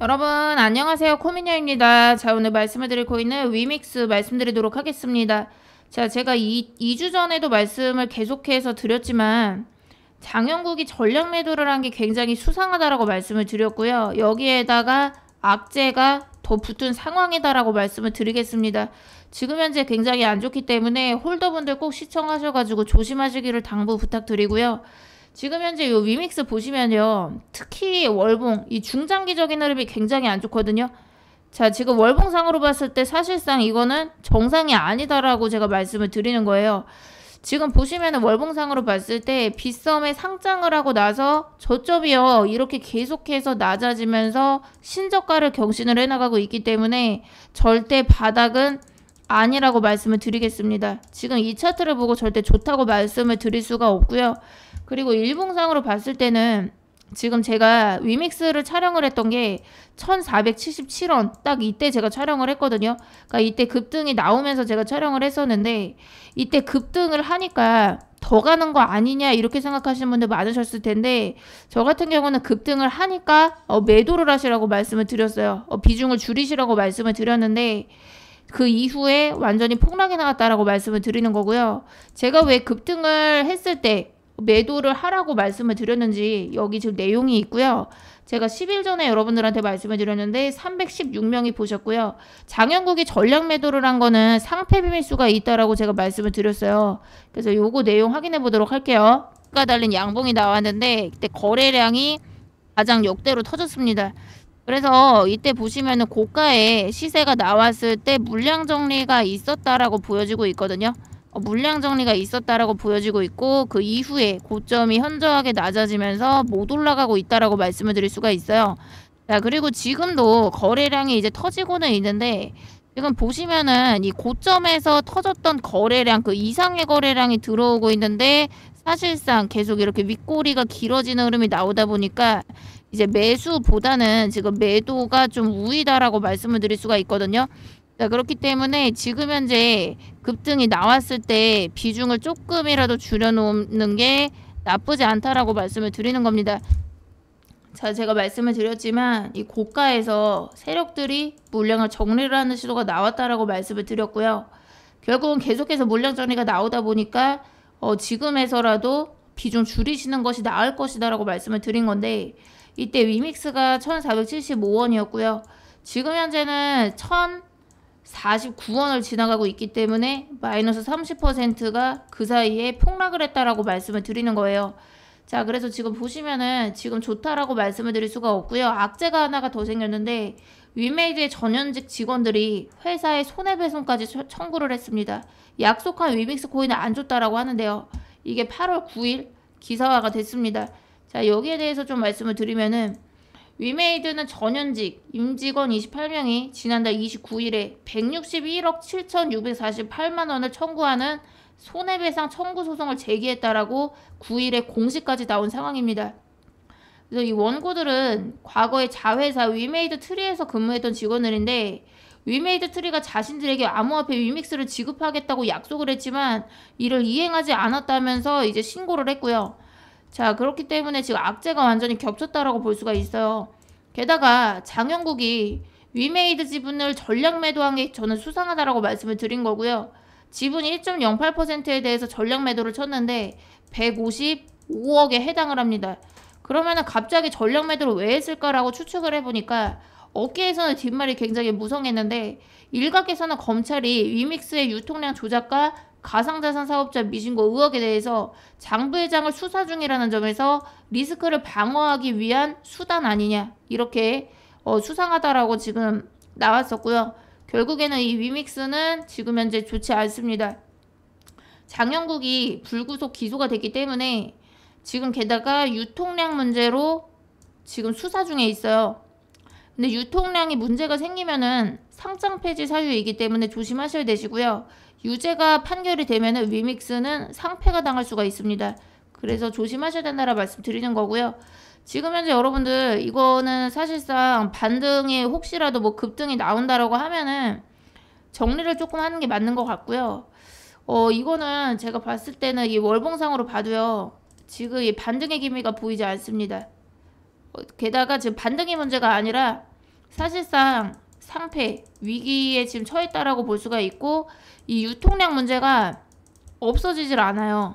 여러분 안녕하세요 코미녀입니다 자 오늘 말씀을 드릴 코인은 위믹스 말씀드리도록 하겠습니다 자 제가 이, 2주 전에도 말씀을 계속해서 드렸지만 장영국이 전략 매도를 한 게 굉장히 수상하다라고 말씀을 드렸고요 여기에다가 악재가 더 붙은 상황이다라고 말씀을 드리겠습니다 지금 현재 굉장히 안 좋기 때문에 홀더분들 꼭 시청하셔가지고 조심하시기를 당부 부탁드리고요 지금 현재 이 위믹스 보시면요. 특히 월봉, 이 중장기적인 흐름이 굉장히 안 좋거든요. 자, 지금 월봉상으로 봤을 때 사실상 이거는 정상이 아니다라고 제가 말씀을 드리는 거예요. 지금 보시면 월봉상으로 봤을 때 빗썸에 상장을 하고 나서 저점이요 이렇게 계속해서 낮아지면서 신저가를 경신을 해나가고 있기 때문에 절대 바닥은 아니라고 말씀을 드리겠습니다. 지금 이 차트를 보고 절대 좋다고 말씀을 드릴 수가 없고요. 그리고 일봉상으로 봤을 때는 지금 제가 위믹스를 촬영을 했던 게 1477원 딱 이때 제가 촬영을 했거든요 그러니까 이때 급등이 나오면서 제가 촬영을 했었는데 이때 급등을 하니까 더 가는 거 아니냐 이렇게 생각하시는 분들 많으셨을 텐데 저 같은 경우는 급등을 하니까 어, 매도를 하시라고 말씀을 드렸어요 어, 비중을 줄이시라고 말씀을 드렸는데 그 이후에 완전히 폭락이 나갔다라고 말씀을 드리는 거고요 제가 왜 급등을 했을 때 매도를 하라고 말씀을 드렸는지 여기 지금 내용이 있고요. 제가 10일 전에 여러분들한테 말씀을 드렸는데 316명이 보셨고요. 장영국이 전략 매도를 한 거는 상패 비밀수가 있다라고 제가 말씀을 드렸어요. 그래서 요거 내용 확인해 보도록 할게요. 가 달린 양봉이 나왔는데 그때 거래량이 가장 역대로 터졌습니다. 그래서 이때 보시면은 고가에 시세가 나왔을 때 물량 정리가 있었다라고 보여지고 있거든요. 어, 물량 정리가 있었다라고 보여지고 있고 그 이후에 고점이 현저하게 낮아지면서 못 올라가고 있다라고 말씀을 드릴 수가 있어요. 자 그리고 지금도 거래량이 이제 터지고는 있는데 지금 보시면은 이 고점에서 터졌던 거래량 그 이상의 거래량이 들어오고 있는데 사실상 계속 이렇게 윗꼬리가 길어지는 흐름이 나오다 보니까 이제 매수보다는 지금 매도가 좀 우위다라고 말씀을 드릴 수가 있거든요. 자, 그렇기 때문에 지금 현재 급등이 나왔을 때 비중을 조금이라도 줄여놓는 게 나쁘지 않다라고 말씀을 드리는 겁니다. 자, 제가 말씀을 드렸지만 이 고가에서 세력들이 물량을 정리를 하는 시도가 나왔다라고 말씀을 드렸고요. 결국은 계속해서 물량 정리가 나오다 보니까 어, 지금에서라도 비중 줄이시는 것이 나을 것이다라고 말씀을 드린 건데 이때 위믹스가 1475원이었고요. 지금 현재는 1 0 49원을 지나가고 있기 때문에 마이너스 30%가 그 사이에 폭락을 했다라고 말씀을 드리는 거예요. 자, 그래서 지금 보시면은 지금 좋다라고 말씀을 드릴 수가 없고요. 악재가 하나가 더 생겼는데 위메이드의 전현직 직원들이 회사에 손해배송까지 청구를 했습니다. 약속한 위믹스 코인은안좋다라고 하는데요. 이게 8월 9일 기사화가 됐습니다. 자, 여기에 대해서 좀 말씀을 드리면은 위메이드는 전현직 임직원 28명이 지난달 29일에 161억 7,648만 원을 청구하는 손해배상 청구 소송을 제기했다라고 9일에 공시까지 나온 상황입니다. 그래서 이 원고들은 과거에 자회사 위메이드 트리에서 근무했던 직원들인데 위메이드 트리가 자신들에게 암호화폐 위믹스를 지급하겠다고 약속을 했지만 이를 이행하지 않았다면서 이제 신고를 했고요. 자 그렇기 때문에 지금 악재가 완전히 겹쳤다라고 볼 수가 있어요. 게다가 장영국이 위메이드 지분을 전략 매도한 게 저는 수상하다라고 말씀을 드린 거고요. 지분 1.08%에 대해서 전략 매도를 쳤는데 155억에 해당을 합니다. 그러면 갑자기 전략 매도를 왜 했을까라고 추측을 해보니까 업계에서는 뒷말이 굉장히 무성했는데 일각에서는 검찰이 위믹스의 유통량 조작과 가상자산 사업자 미신고 의혹에 대해서 장 부회장을 수사 중이라는 점에서 리스크를 방어하기 위한 수단 아니냐 이렇게 어, 수상하다라고 지금 나왔었고요. 결국에는 이 위믹스는 지금 현재 좋지 않습니다. 장영국이 불구속 기소가 됐기 때문에 지금 게다가 유통량 문제로 지금 수사 중에 있어요. 근데 유통량이 문제가 생기면은 상장 폐지 사유이기 때문에 조심하셔야 되시고요. 유죄가 판결이 되면 위믹스는 상패가 당할 수가 있습니다. 그래서 조심하셔야 된다라 말씀드리는 거고요. 지금 현재 여러분들 이거는 사실상 반등이 혹시라도 뭐 급등이 나온다라고 하면은 정리를 조금 하는 게 맞는 것 같고요. 어 이거는 제가 봤을 때는 이 월봉상으로 봐도요. 지금 이 반등의 기미가 보이지 않습니다. 어, 게다가 지금 반등의 문제가 아니라 사실상 상패, 위기에 지금 처했다라고 볼 수가 있고 이 유통량 문제가 없어지질 않아요.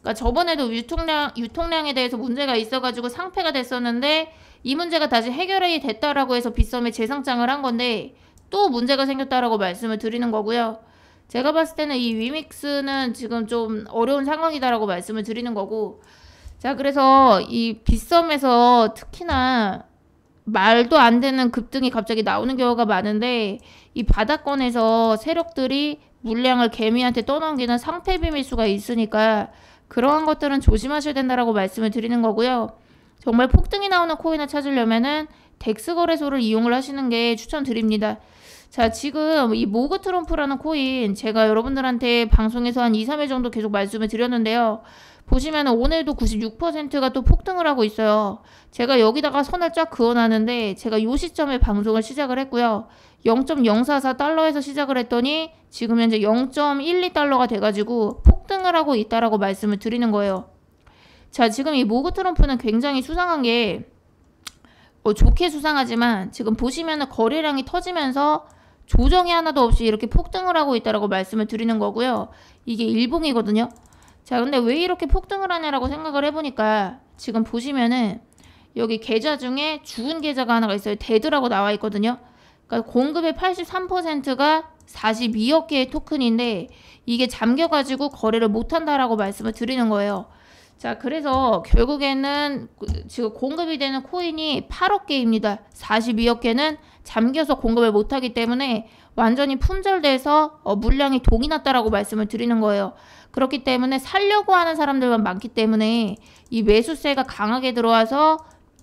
그러니까 저번에도 유통량, 유통량에 대해서 문제가 있어가지고 상패가 됐었는데 이 문제가 다시 해결이 됐다라고 해서 빗썸에 재상장을 한 건데 또 문제가 생겼다라고 말씀을 드리는 거고요. 제가 봤을 때는 이 위믹스는 지금 좀 어려운 상황이다라고 말씀을 드리는 거고 자 그래서 이 빗썸에서 특히나 말도 안 되는 급등이 갑자기 나오는 경우가 많은데 이 바닥권에서 세력들이 물량을 개미한테 떠넘기는 상패 비밀수가 있으니까 그러한 것들은 조심하셔야 된다라고 말씀을 드리는 거고요. 정말 폭등이 나오는 코인을 찾으려면은 덱스 거래소를 이용을 하시는 게 추천드립니다. 자, 지금 이 모그 트럼프라는 코인 제가 여러분들한테 방송에서 한 2, 3회 정도 계속 말씀을 드렸는데요. 보시면 오늘도 96%가 또 폭등을 하고 있어요. 제가 여기다가 선을 쫙 그어놨는데 제가 요 시점에 방송을 시작을 했고요. 0.044달러에서 시작을 했더니 지금 현재 0.12달러가 돼가지고 폭등을 하고 있다라고 말씀을 드리는 거예요. 자, 지금 이 모그 트럼프는 굉장히 수상한 게 어, 좋게 수상하지만 지금 보시면 거래량이 터지면서 조정이 하나도 없이 이렇게 폭등을 하고 있다라고 말씀을 드리는 거고요. 이게 일봉이거든요. 자 근데 왜 이렇게 폭등을 하냐라고 생각을 해보니까 지금 보시면은 여기 계좌 중에 죽은 계좌가 하나가 있어요 데드라고 나와 있거든요 그러니까 공급의 83%가 42억 개의 토큰인데 이게 잠겨가지고 거래를 못한다라고 말씀을 드리는 거예요 자 그래서 결국에는 그, 지금 공급이 되는 코인이 8억 개입니다 42억 개는 잠겨서 공급을 못하기 때문에 완전히 품절돼서 어, 물량이 동이 났다라고 말씀을 드리는 거예요. 그렇기 때문에 살려고 하는 사람들만 많기 때문에 이 매수세가 강하게 들어와서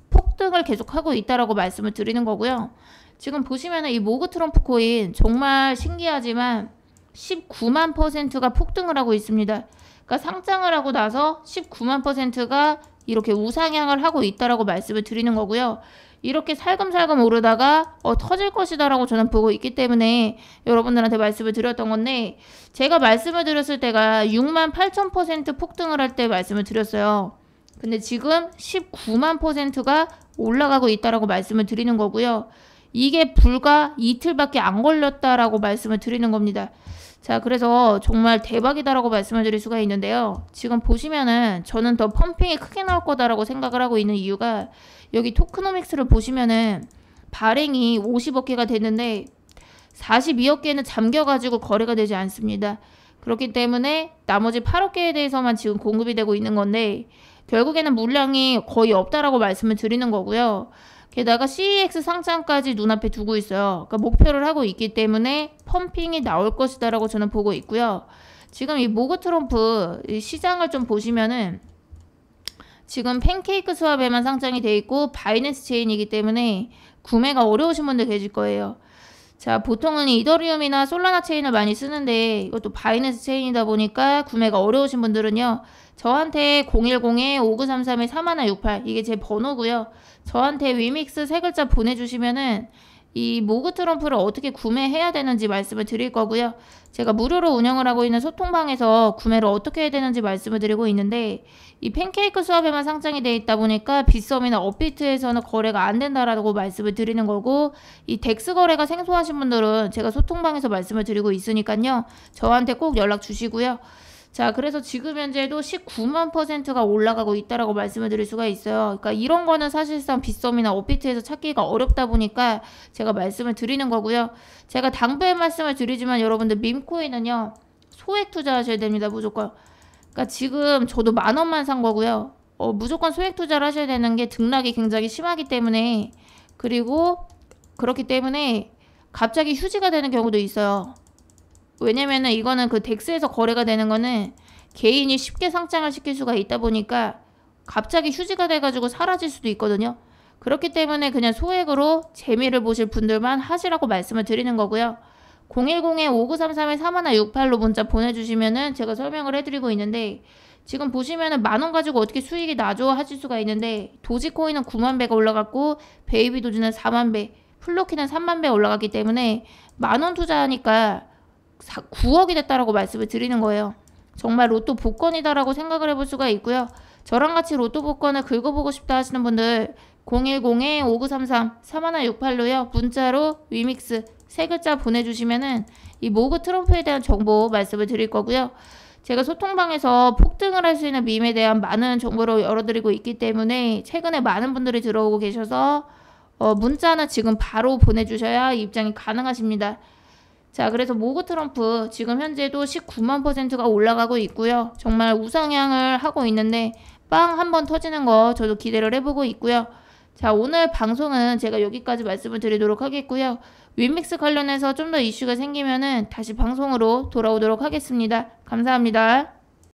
폭등을 계속하고 있다라고 말씀을 드리는 거고요. 지금 보시면 이 모그 트럼프 코인 정말 신기하지만 19만 퍼센트가 폭등을 하고 있습니다. 그러니까 상장을 하고 나서 19만 퍼센트가 이렇게 우상향을 하고 있다라고 말씀을 드리는 거고요. 이렇게 살금살금 오르다가 어, 터질 것이다라고 저는 보고 있기 때문에 여러분들한테 말씀을 드렸던 건데 제가 말씀을 드렸을 때가 6만 8천 퍼센트 폭등을 할 때 말씀을 드렸어요. 근데 지금 19만 퍼센트가 올라가고 있다라고 말씀을 드리는 거고요. 이게 불과 이틀밖에 안 걸렸다라고 말씀을 드리는 겁니다. 자 그래서 정말 대박이다라고 말씀을 드릴 수가 있는데요. 지금 보시면은 저는 더 펌핑이 크게 나올 거다라고 생각을 하고 있는 이유가 여기 토크노믹스를 보시면은 발행이 50억 개가 됐는데 42억 개는 잠겨가지고 거래가 되지 않습니다. 그렇기 때문에 나머지 8억 개에 대해서만 지금 공급이 되고 있는 건데 결국에는 물량이 거의 없다라고 말씀을 드리는 거고요. 게다가 CEX 상장까지 눈앞에 두고 있어요. 그러니까 목표를 하고 있기 때문에 펌핑이 나올 것이다라고 저는 보고 있고요. 지금 이 모그 트럼프 이 시장을 좀 보시면은 지금 팬케이크 수합에만 상장이 돼 있고 바이낸스 체인이기 때문에 구매가 어려우신 분들 계실 거예요. 자, 보통은 이더리움이나 솔라나 체인을 많이 쓰는데 이것도 바이낸스 체인이다 보니까 구매가 어려우신 분들은요. 저한테 010-5933-3168 이게 제 번호고요. 저한테 위믹스 세 글자 보내주시면은 이 모그 트럼프를 어떻게 구매해야 되는지 말씀을 드릴 거고요. 제가 무료로 운영을 하고 있는 소통방에서 구매를 어떻게 해야 되는지 말씀을 드리고 있는데 이 팬케이크 수업에만 상장이 돼 있다 보니까 빗썸이나 업비트에서는 거래가 안 된다라고 말씀을 드리는 거고 이 덱스 거래가 생소하신 분들은 제가 소통방에서 말씀을 드리고 있으니까요. 저한테 꼭 연락 주시고요. 자, 그래서 지금 현재도 19만 퍼센트가 올라가고 있다라고 말씀을 드릴 수가 있어요. 그러니까 이런 거는 사실상 빗썸이나 업비트에서 찾기가 어렵다 보니까 제가 말씀을 드리는 거고요. 제가 당부의 말씀을 드리지만 여러분들 민코인은요. 소액 투자하셔야 됩니다. 무조건. 그러니까 지금 저도 만 원만 산 거고요. 어, 무조건 소액 투자를 하셔야 되는 게 등락이 굉장히 심하기 때문에 그리고 그렇기 때문에 갑자기 휴지가 되는 경우도 있어요. 왜냐면은 이거는 그 덱스에서 거래가 되는 거는 개인이 쉽게 상장을 시킬 수가 있다 보니까 갑자기 휴지가 돼가지고 사라질 수도 있거든요. 그렇기 때문에 그냥 소액으로 재미를 보실 분들만 하시라고 말씀을 드리는 거고요. 010-5933-3168로 문자 보내주시면은 제가 설명을 해드리고 있는데 지금 보시면은 만원 가지고 어떻게 수익이 나죠 하실 수가 있는데 도지코인은 9만 배가 올라갔고 베이비 도지는 4만 배, 플로키는 3만 배 올라갔기 때문에 만원 투자하니까 9억이 됐다라고 말씀을 드리는 거예요. 정말 로또 복권이다라고 생각을 해볼 수가 있고요. 저랑 같이 로또 복권을 긁어보고 싶다 하시는 분들 010-5933-3168로요. 문자로 위믹스 세 글자 보내주시면은 이 모그 트럼프에 대한 정보 말씀을 드릴 거고요. 제가 소통방에서 폭등을 할 수 있는 밈에 대한 많은 정보를 열어드리고 있기 때문에 최근에 많은 분들이 들어오고 계셔서 어 문자는 지금 바로 보내주셔야 입장이 가능하십니다. 자, 그래서 모그 트럼프 지금 현재도 19만 퍼센트가 올라가고 있고요. 정말 우상향을 하고 있는데 빵 한번 터지는 거 저도 기대를 해보고 있고요. 자, 오늘 방송은 제가 여기까지 말씀을 드리도록 하겠고요. 윈믹스 관련해서 좀 더 이슈가 생기면은 다시 방송으로 돌아오도록 하겠습니다. 감사합니다.